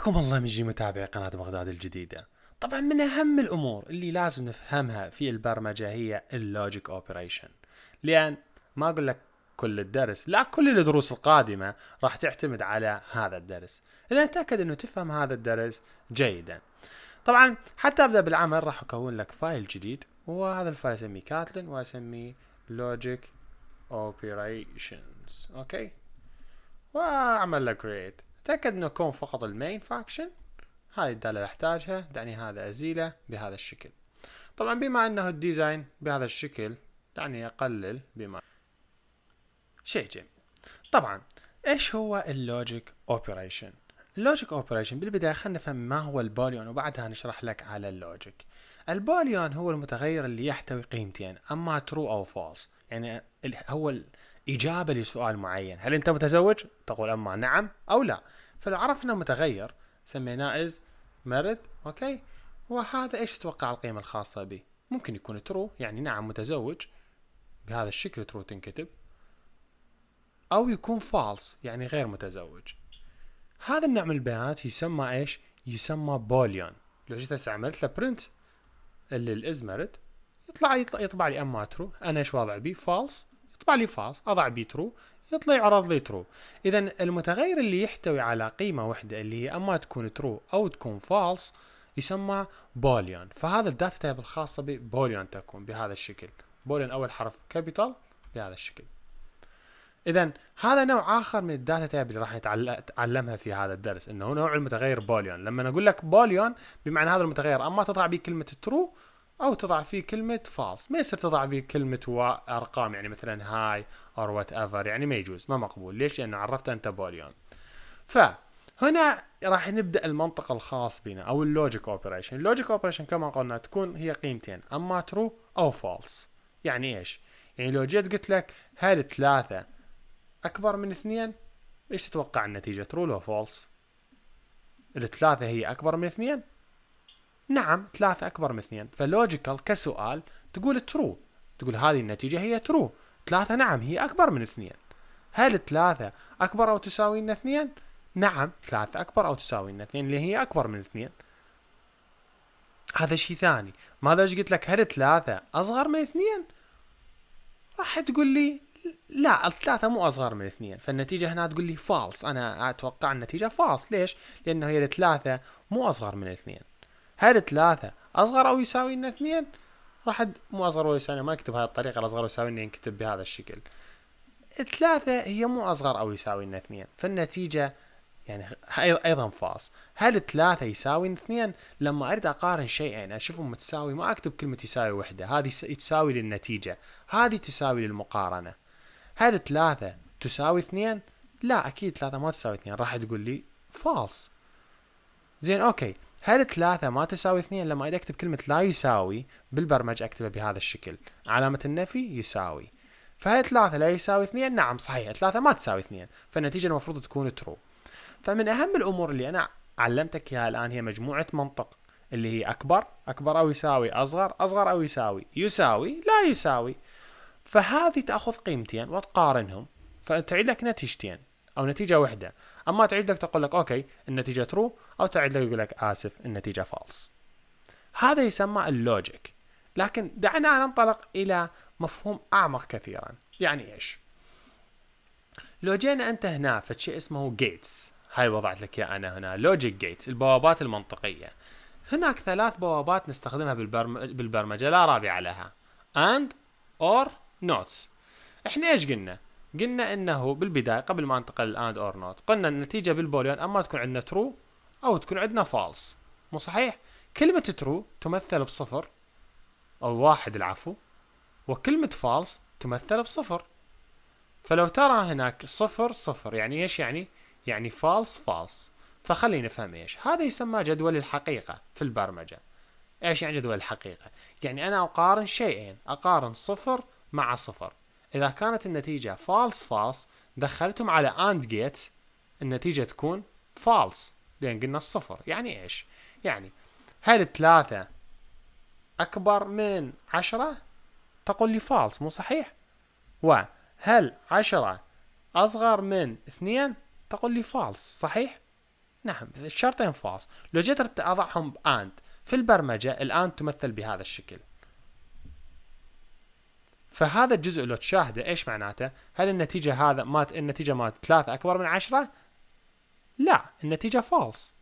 حياكم الله من جي متابعي قناة بغداد الجديدة طبعا من أهم الأمور اللي لازم نفهمها في البرمجة هي اللوجيك أوبريشن لأن ما أقول لك كل الدرس لا كل الدروس القادمة راح تعتمد على هذا الدرس إذا تأكد أنه تفهم هذا الدرس جيدا طبعا حتى أبدأ بالعمل راح أكون لك فايل جديد وهذا الفايل أسميه كاتلين وأسميه لوجيك operations اوكي واعمل لك create تأكد انه كون فقط المين فاكشن هاي الدالة اللي احتاجها دعني هذا ازيله بهذا الشكل طبعا بما انه الديزاين بهذا الشكل دعني اقلل بما شيء جميل طبعا ايش هو اللوجيك اوبريشن اللوجيك اوبريشن بالبدايه خلينا نفهم ما هو البوليون وبعدها نشرح لك على اللوجيك البوليون هو المتغير اللي يحتوي قيمتين اما ترو او فالس يعني هو إجابة لسؤال معين هل أنت متزوج؟ تقول أما نعم أو لا فلو عرفنا متغير سميناه از مرد أوكي وهذا إيش تتوقع القيمة الخاصة به ممكن يكون ترو يعني نعم متزوج بهذا الشكل ترو تنكتب أو يكون فالس يعني غير متزوج هذا النوع من البيانات يسمى إيش؟ يسمى بوليون لو جيت هسه عملت له برنت اللي الإز مرد يطلع يطبع لي اما ترو انا ايش واضع بيه فالس طبع لي فاس اضع ترو يطلع يعرض لي ترو اذا المتغير اللي يحتوي على قيمه واحده اللي هي اما تكون ترو او تكون فالس يسمى بوليون فهذا الداتا تايب الخاصه ببوليون تكون بهذا الشكل بوليون اول حرف كابيتال بهذا الشكل اذا هذا نوع اخر من الداتا تايب اللي راح نتعلمها في هذا الدرس انه هو نوع المتغير بوليون لما اقول لك بوليون بمعنى هذا المتغير اما تطلع به كلمه ترو او تضع فيه كلمه فالس ما يصير تضع فيه كلمه وارقام يعني مثلا هاي اور وات ايفر يعني ما يجوز ما مقبول ليش لانه عرفت انت بوليون فهنا راح نبدا المنطق الخاص بنا او اللوجيك اوبريشن اللوجيك اوبريشن كما قلنا تكون هي قيمتين اما ترو او فالس يعني ايش يعني لو جيت قلت لك هل ثلاثة أكبر من اثنين ايش تتوقع النتيجة ترو ولا فولس الثلاثة هي أكبر من اثنين نعم ثلاثة أكبر من اثنين فلوجيكال كسؤال تقول ترو تقول هذه النتيجة هي ترو ثلاثة نعم هي أكبر من اثنين هل ثلاثة أكبر أو تساوي لنا اثنين؟ نعم ثلاثة أكبر أو تساوي لنا اثنين اللي هي أكبر من اثنين هذا شيء ثاني ماذا ايش قلت لك هل ثلاثة أصغر من اثنين؟ راح تقول لي لا الثلاثة مو أصغر من اثنين فالنتيجة هنا تقول لي فالس أنا أتوقع النتيجة فالس ليش؟ لأنه هي الثلاثة مو أصغر من اثنين هل ثلاثة أصغر أو يساوي لنا اثنين راح مو أصغر ولا يساوي ما أكتب هذه الطريقة الأصغر يساوي لنا ينكتب بهذا الشكل ثلاثة هي مو أصغر أو يساوي لنا اثنين فالنتيجة يعني ايضا فاص هل ثلاثة يساوي اثنين لما اريد اقارن شيئين اشوفهم متساوي ما اكتب كلمة يساوي وحدة هذه تساوي للنتيجة هذه تساوي للمقارنة هل ثلاثة تساوي اثنين لا اكيد ثلاثة ما تساوي اثنين راح تقول لي فالس زين اوكي هل ثلاثة ما تساوي اثنين لما اذا اكتب كلمة لا يساوي بالبرمجة اكتبها بهذا الشكل علامة النفي يساوي فهل ثلاثة لا يساوي اثنين نعم صحيح ثلاثة ما تساوي اثنين فالنتيجة المفروض تكون ترو فمن اهم الامور اللي انا علمتك اياها الان هي مجموعة منطق اللي هي اكبر اكبر او يساوي اصغر اصغر او يساوي يساوي لا يساوي فهذه تاخذ قيمتين وتقارنهم فتعيد لك نتيجتين او نتيجه واحده اما تعيد لك تقول لك اوكي النتيجه ترو او تعيد لك يقول لك اسف النتيجه فالس هذا يسمى اللوجيك لكن دعنا ننطلق الى مفهوم اعمق كثيرا يعني ايش لو جينا انت هنا في شيء اسمه جيتس هاي وضعت لك اياه انا هنا لوجيك جيتس البوابات المنطقيه هناك ثلاث بوابات نستخدمها بالبرم... بالبرمجه لا رابع لها اند اور نوتس احنا ايش قلنا قلنا انه بالبدايه قبل ما انتقل للاند اور نوت قلنا النتيجه بالبوليون اما تكون عندنا ترو او تكون عندنا فالس مو صحيح كلمه ترو تمثل بصفر او واحد العفو وكلمه فالس تمثل بصفر فلو ترى هناك صفر صفر يعني ايش يعني يعني فالس فالس فخلينا نفهم ايش هذا يسمى جدول الحقيقه في البرمجه ايش يعني جدول الحقيقه يعني انا اقارن شيئين اقارن صفر مع صفر إذا كانت النتيجة فالس فالس دخلتهم على AND جيت النتيجة تكون فالس لأن قلنا الصفر يعني إيش؟ يعني هل ثلاثة أكبر من عشرة؟ تقول لي فالس مو صحيح وهل عشرة أصغر من اثنين؟ تقول لي فالس صحيح؟ نعم الشرطين فالس لو جيت اضعهم باند في البرمجه الان تمثل بهذا الشكل فهذا الجزء لو تشاهده ايش معناته؟ هل النتيجه هذا مات النتيجه مات ثلاثة اكبر من عشرة؟ لا النتيجه فالس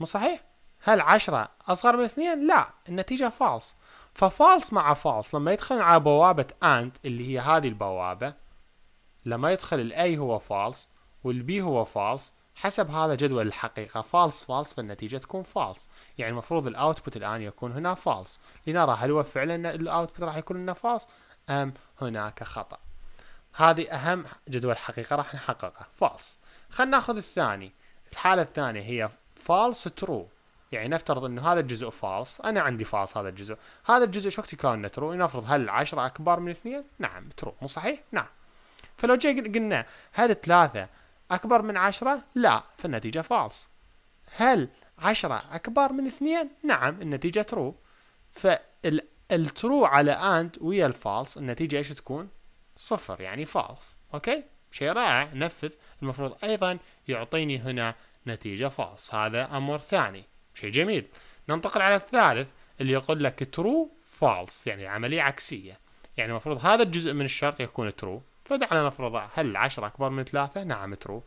مو صحيح؟ هل عشرة اصغر من اثنين؟ لا النتيجه فالس ففالس مع فالس لما يدخل على بوابه اند اللي هي هذه البوابه لما يدخل الاي هو فالس والبي هو فالس حسب هذا جدول الحقيقة فالس فالس فالنتيجة تكون فالس يعني المفروض الاوتبوت الآن يكون هنا فالس لنرى هل هو فعلا الاوتبوت راح يكون هنا فالس أم هناك خطأ هذه أهم جدول حقيقة راح نحققه فالس خلينا ناخذ الثاني الحالة الثانية هي فالس ترو يعني نفترض انه هذا الجزء فالس انا عندي فالس هذا الجزء هذا الجزء شو يكون ترو نفرض هل 10 اكبر من اثنين نعم ترو مو صحيح نعم فلو جينا قلنا هل ثلاثة أكبر من عشرة؟ لا فالنتيجة فالس هل عشرة أكبر من اثنين؟ نعم النتيجة ترو فالترو على أند ويا الفالس النتيجة إيش تكون؟ صفر يعني فالس أوكي؟ شيء رائع نفذ المفروض أيضا يعطيني هنا نتيجة فالس هذا أمر ثاني شيء جميل ننتقل على الثالث اللي يقول لك ترو فالس يعني عملية عكسية يعني المفروض هذا الجزء من الشرط يكون ترو فدعنا نفرض هل عشرة أكبر من ثلاثة؟ نعم ترو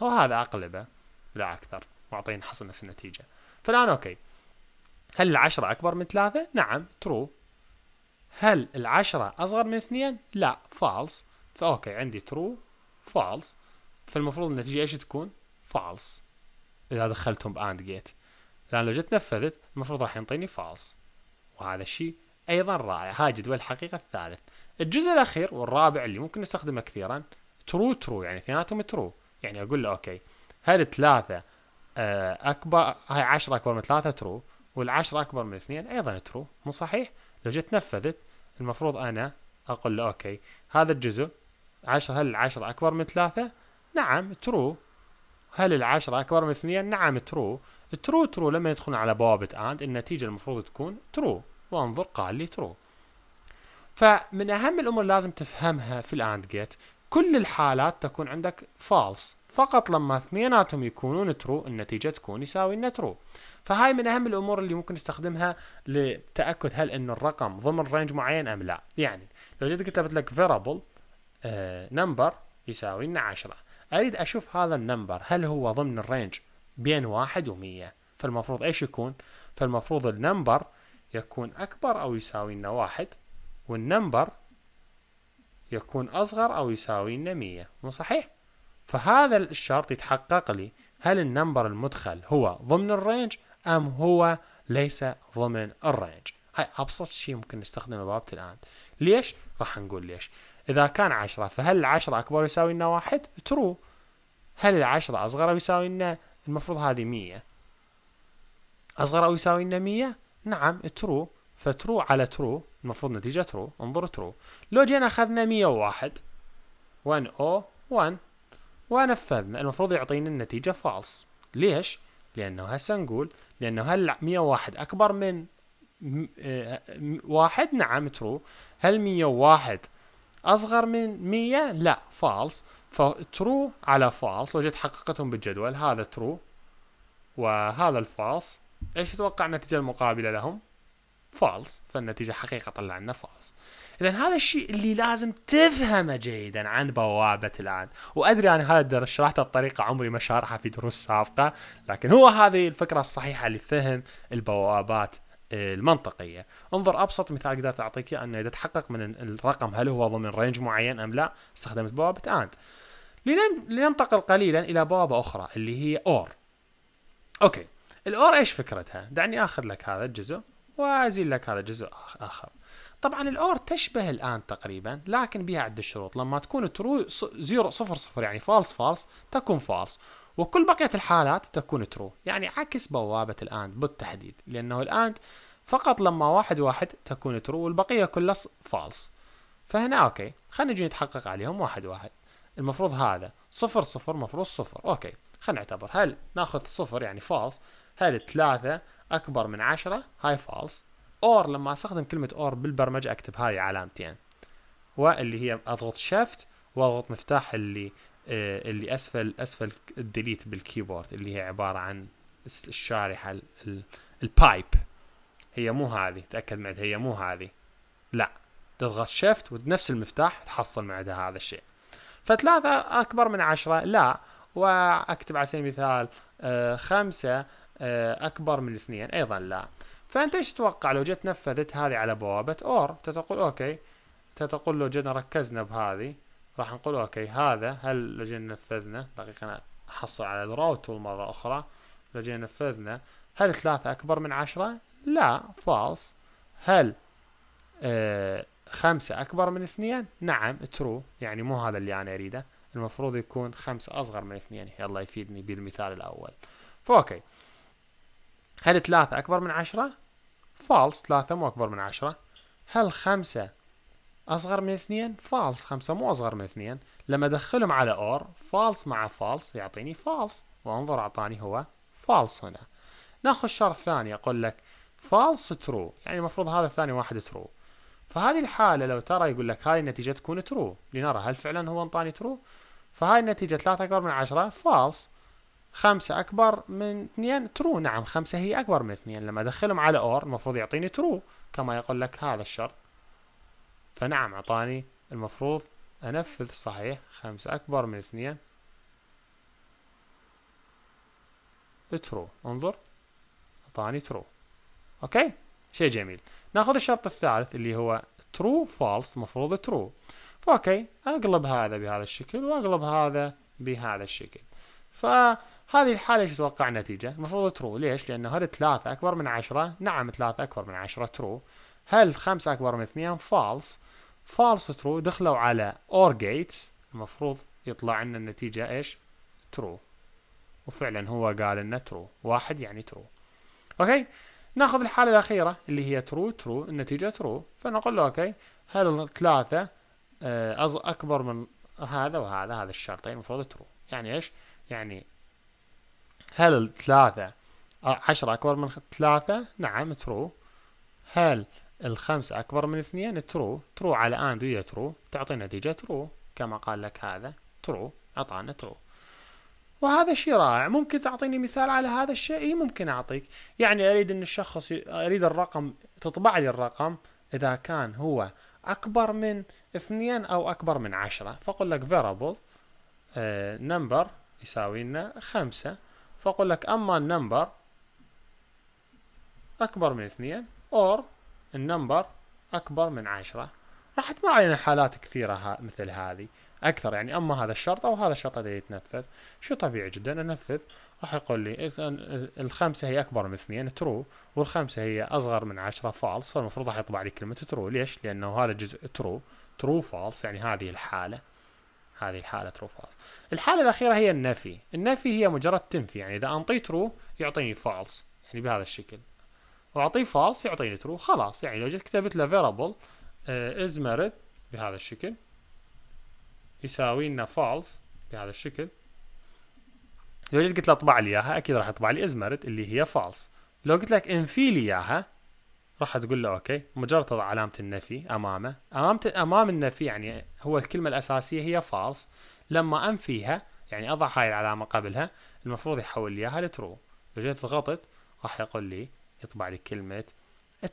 وهذا أقلبة لا أكثر معطين حصر نفس النتيجة فالآن أوكي هل العشرة أكبر من ثلاثة؟ نعم ترو هل العشرة أصغر من اثنين؟ لا فالس فأوكي عندي ترو فالس فالمفروض النتيجة إيش تكون؟ فالس إذا دخلتهم بأند جيت لأن لو جيت نفذت المفروض راح ينطيني فالس وهذا الشيء أيضا رائع جدول الحقيقة الثالث الجزء الاخير والرابع اللي ممكن نستخدمه كثيرا ترو ترو يعني اثنيناتهم ترو يعني اقول له اوكي هل ثلاثه آه، اكبر هاي 10 اكبر من ثلاثه ترو والعشرة اكبر من اثنين ايضا ترو مو صحيح لو جيت نفذت المفروض انا اقول له اوكي هذا الجزء عشرة هل العشرة اكبر من ثلاثة نعم ترو هل العشرة اكبر من اثنين نعم ترو ترو ترو لما يدخلون على بوابة اند النتيجة المفروض تكون ترو وانظر قال لي ترو فمن اهم الامور لازم تفهمها في الاند جيت كل الحالات تكون عندك فالس فقط لما اثنيناتهم يكونون ترو النتيجة تكون يساوي لنا ترو فهاي من اهم الامور اللي ممكن نستخدمها لتأكد هل انه الرقم ضمن رينج معين ام لا يعني لو جيت كتبت لك variable نمبر آه، يساوي لنا 10 اريد اشوف هذا النمبر هل هو ضمن الرينج بين واحد و100 فالمفروض ايش يكون فالمفروض النمبر يكون اكبر او يساوي لنا واحد والنمبر يكون أصغر أو يساوي لنا 100 مو صحيح؟ فهذا الشرط يتحقق لي هل النمبر المدخل هو ضمن الرينج أم هو ليس ضمن الرينج هاي أبسط شيء ممكن نستخدمه بوابة الآن ليش؟ راح نقول ليش إذا كان عشرة فهل العشرة أكبر يساوي لنا واحد؟ ترو هل العشرة أصغر أو يساوي لنا المفروض هذه مية أصغر أو يساوي لنا مية؟ نعم ترو فترو على ترو المفروض نتيجة ترو انظر ترو لو جينا أخذنا 101 1 أو 1 ونفذنا المفروض يعطينا النتيجة فالس ليش؟ لأنه هسه نقول لأنه هل 101 أكبر من آه، آه، واحد نعم ترو هل 101 أصغر من 100 لا فالس فترو على فالس لو جيت حققتهم بالجدول هذا ترو وهذا الفالس ايش تتوقع النتيجة المقابلة لهم؟ فالس فالنتيجه حقيقه طلع لنا فالس اذا هذا الشيء اللي لازم تفهمه جيدا عن بوابه العد وادري انا هذا الدرس شرحته بطريقه عمري ما شارحها في دروس سابقه لكن هو هذه الفكره الصحيحه لفهم البوابات المنطقيه انظر ابسط مثال قدرت اعطيك اياه انه اذا تحقق من الرقم هل هو ضمن رينج معين ام لا استخدمت بوابه اند لننتقل قليلا الى بوابه اخرى اللي هي اور اوكي الاور ايش فكرتها دعني اخذ لك هذا الجزء وازيل لك هذا جزء اخر طبعا الاور تشبه الان تقريبا لكن بها عده شروط لما تكون ترو زيرو صفر صفر يعني فالس فالس تكون فالس وكل بقية الحالات تكون ترو يعني عكس بوابة الآند بالتحديد لأنه الآند فقط لما واحد واحد تكون ترو والبقية كلها فالس فهنا أوكي خلينا نجي نتحقق عليهم واحد واحد المفروض هذا صفر صفر مفروض صفر أوكي خلينا نعتبر هل ناخذ صفر يعني فالس هل ثلاثة اكبر من 10 هاي فالس اور لما استخدم كلمه اور بالبرمجه اكتب هاي علامتين واللي هي اضغط شيفت واضغط مفتاح اللي آه، اللي اسفل اسفل الديليت بالكيبورد اللي هي عباره عن الشارحه البايب هي مو هذه تاكد معدها هي مو هذه لا تضغط شيفت ونفس المفتاح تحصل معدها هذا الشيء فثلاثة أكبر من عشرة لا وأكتب على سبيل المثال آه، خمسة آه، اكبر من اثنين ايضا لا فانت ايش تتوقع لو جت نفذت هذه على بوابه اور تقول اوكي تقول لو جينا ركزنا بهذه راح نقول اوكي هذا هل لو جينا نفذنا دقيقه انا احصل على الراوت مره اخرى لو جينا نفذنا هل ثلاثة أكبر من عشرة؟ لا فالس هل آه خمسة أكبر من اثنين؟ نعم ترو يعني مو هذا اللي أنا أريده المفروض يكون خمسة أصغر من اثنين يلا يفيدني بالمثال الأول فأوكي هل ثلاثة أكبر من عشرة؟ فالس ثلاثة مو أكبر من عشرة هل خمسة أصغر من اثنين؟ فالس خمسة مو أصغر من اثنين لما أدخلهم على أور فالس مع فالس يعطيني فالس وانظر أعطاني هو فالس هنا ناخذ شرط ثاني أقول لك فالس ترو يعني المفروض هذا الثاني واحد ترو فهذه الحالة لو ترى يقول لك هاي النتيجة تكون ترو لنرى هل فعلا هو انطاني ترو فهاي النتيجة ثلاثة أكبر من عشرة فالس خمسة أكبر من اثنين ترو نعم خمسة هي أكبر من اثنين لما أدخلهم على أور المفروض يعطيني ترو كما يقول لك هذا الشرط فنعم أعطاني المفروض أنفذ صحيح خمسة أكبر من اثنين ترو انظر أعطاني ترو أوكي شيء جميل ناخذ الشرط الثالث اللي هو ترو فالس مفروض ترو فأوكي أقلب هذا بهذا الشكل وأقلب هذا بهذا الشكل ف هذه الحالة ايش تتوقع النتيجة؟ المفروض ترو ليش؟ لأنه هل ثلاثة أكبر من عشرة؟ نعم ثلاثة أكبر من عشرة ترو هل خمسة أكبر من اثنين؟ فالس فالس ترو دخلوا على أور جيتس المفروض يطلع لنا النتيجة ايش؟ ترو وفعلا هو قال انه ترو واحد يعني ترو اوكي ناخذ الحالة الأخيرة اللي هي ترو ترو النتيجة ترو فنقول له اوكي هل ثلاثة آه، أكبر من هذا وهذا هذا الشرطين المفروض ترو يعني ايش؟ يعني هل ثلاثة عشرة أكبر من ثلاثة نعم ترو هل الخمسة أكبر من اثنين ترو ترو على آند ويا ترو تعطي نتيجة ترو كما قال لك هذا ترو أعطانا ترو وهذا شيء رائع ممكن تعطيني مثال على هذا الشيء اي ممكن اعطيك يعني اريد ان الشخص اريد الرقم تطبع لي الرقم اذا كان هو اكبر من اثنين او اكبر من عشرة فاقول لك variable نمبر آه، يساوي لنا خمسة فأقول لك أما النمبر أكبر من اثنين أور النمبر أكبر من عشرة راح تمر علينا حالات كثيرة مثل هذه أكثر يعني أما هذا الشرط أو هذا الشرط اللي يتنفذ شو طبيعي جدا أنفذ راح يقول لي إذا الخمسة هي أكبر من اثنين ترو والخمسة هي أصغر من عشرة فالس فالمفروض راح يطبع لي كلمة ترو ليش؟ لأنه هذا جزء ترو ترو فالس يعني هذه الحالة هذه الحالة true false الحالة الأخيرة هي النفي النفي هي مجرد تنفي يعني إذا أنطيه true يعطيني false يعني بهذا الشكل وأعطيه false يعطيني true خلاص يعني لو جيت كتبت له variable آه، is married بهذا الشكل يساوي لنا false بهذا الشكل لو جيت قلت له اطبع لي اياها اكيد راح يطبع لي از اللي هي فالس لو قلت لك انفي لي اياها راح تقول له اوكي مجرد تضع علامه النفي امامه امام امام النفي يعني هو الكلمه الاساسيه هي فالس لما انفيها يعني اضع هاي العلامه قبلها المفروض يحول لي اياها لترو لو جيت ضغطت راح يقول لي يطبع لي كلمه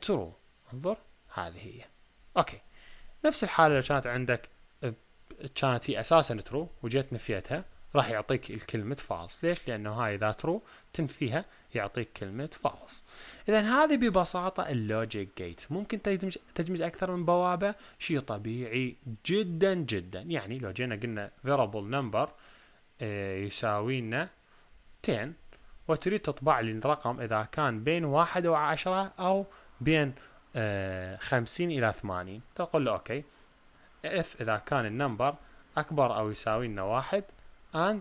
ترو انظر هذه هي اوكي نفس الحاله لو كانت عندك كانت هي اساسا ترو وجيت نفيتها راح يعطيك الكلمة فالس ليش؟ لأنه هاي إذا ترو تنفيها يعطيك كلمة فالس إذا هذه ببساطة اللوجيك جيت ممكن تدمج, تدمج أكثر من بوابة شيء طبيعي جدا جدا يعني لو جينا قلنا variable number آه، يساوي لنا 10 وتريد تطبع لي الرقم إذا كان بين واحد وعشرة أو بين آه، خمسين إلى ثمانين تقول له أوكي اف إذا كان النمبر أكبر أو يساوي لنا واحد and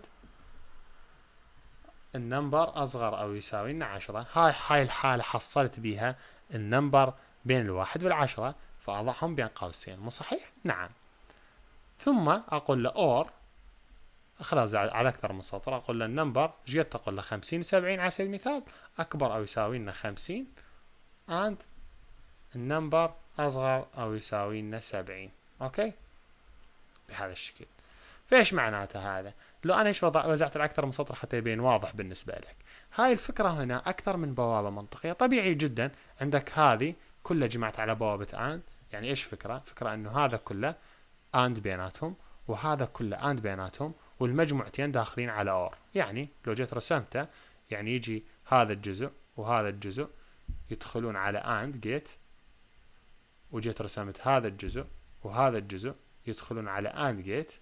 النمبر أصغر أو يساوي لنا عشرة هاي هاي الحالة حصلت بيها النمبر بين الواحد والعشرة فأضعهم بين قوسين مو صحيح؟ نعم ثم أقول له أور خلاص على أكثر من سطر أقول له النمبر إيش قد تقول له خمسين سبعين على سبيل المثال أكبر أو يساوي لنا خمسين and النمبر أصغر أو يساوي لنا سبعين أوكي بهذا الشكل فإيش معناته هذا؟ لو انا ايش وزعت الاكثر من سطر حتى يبين واضح بالنسبه لك هاي الفكره هنا اكثر من بوابه منطقيه طبيعي جدا عندك هذه كلها جمعت على بوابه اند يعني ايش فكره فكره انه هذا كله اند بيناتهم وهذا كله اند بيناتهم والمجموعتين داخلين على اور يعني لو جيت رسمته يعني يجي هذا الجزء وهذا الجزء يدخلون على اند جيت وجيت رسمت هذا الجزء وهذا الجزء يدخلون على اند جيت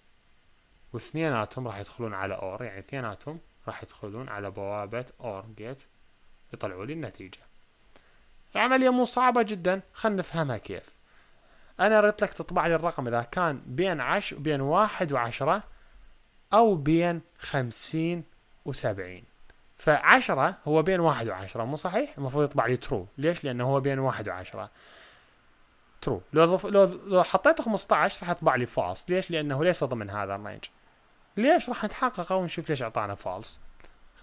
واثنيناتهم راح يدخلون على اور يعني اثنيناتهم راح يدخلون على بوابة اور جيت يطلعوا لي النتيجة العملية مو صعبة جدا خلنا نفهمها كيف انا قلت لك تطبع لي الرقم اذا كان بين عش بين واحد وعشرة او بين خمسين وسبعين فعشرة هو بين واحد وعشرة مو صحيح المفروض يطبع لي ترو ليش لانه هو بين واحد وعشرة ترو لو لو حطيته 15 راح يطبع لي فاص ليش لانه ليس ضمن هذا الرينج ليش راح نتحقق او نشوف ليش اعطانا فالس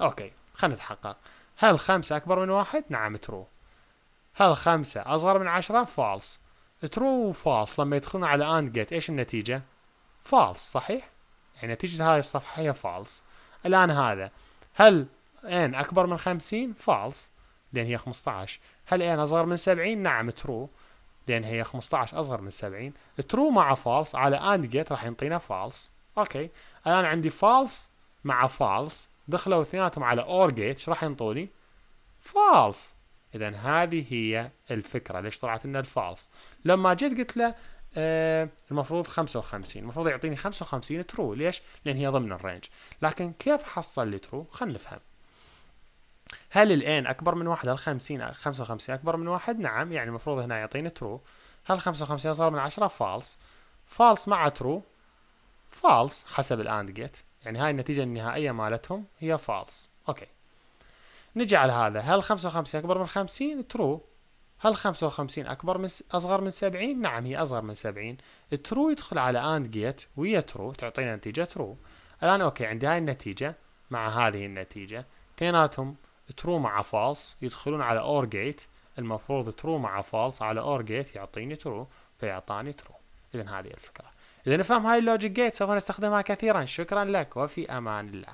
اوكي خلينا نتحقق هل خمسة اكبر من واحد نعم ترو هل خمسة اصغر من عشرة فالس ترو وفالس لما يدخلون على اند جيت ايش النتيجة فالس صحيح يعني نتيجة هاي الصفحة هي فالس الان هذا هل ان اكبر من خمسين فالس لان هي 15 هل ان اصغر من 70 نعم ترو لان هي 15 اصغر من 70 ترو مع فالس على اند جيت راح ينطينا فالس اوكي الان عندي فالس مع فالس دخلوا اثنيناتهم على اور جيت ايش راح ينطوني فالس اذا هذه هي الفكره ليش طلعت لنا الفالس لما جيت قلت له آه المفروض 55 المفروض يعطيني 55 ترو ليش لان هي ضمن الرينج لكن كيف حصل لي ترو خلينا نفهم هل الان اكبر من واحد هل 50 55 اكبر من واحد نعم يعني المفروض هنا يعطيني ترو هل 55 اصغر من 10 فالس فالس مع ترو فالس حسب الاند جيت يعني هاي النتيجة النهائية مالتهم هي فالس اوكي نجي على هذا هل 55 اكبر من 50 ترو هل 55 اكبر من اصغر من 70 نعم هي اصغر من 70 ترو يدخل على اند جيت ويا ترو تعطينا نتيجة ترو الان اوكي عندي هاي النتيجة مع هذه النتيجة اثنيناتهم ترو مع فالس يدخلون على اور جيت المفروض ترو مع فالس على اور جيت يعطيني ترو فيعطاني ترو اذا هذه الفكره اذا نفهم هاي اللوجيك جيت سوف نستخدمها كثيرا شكرا لك وفي امان الله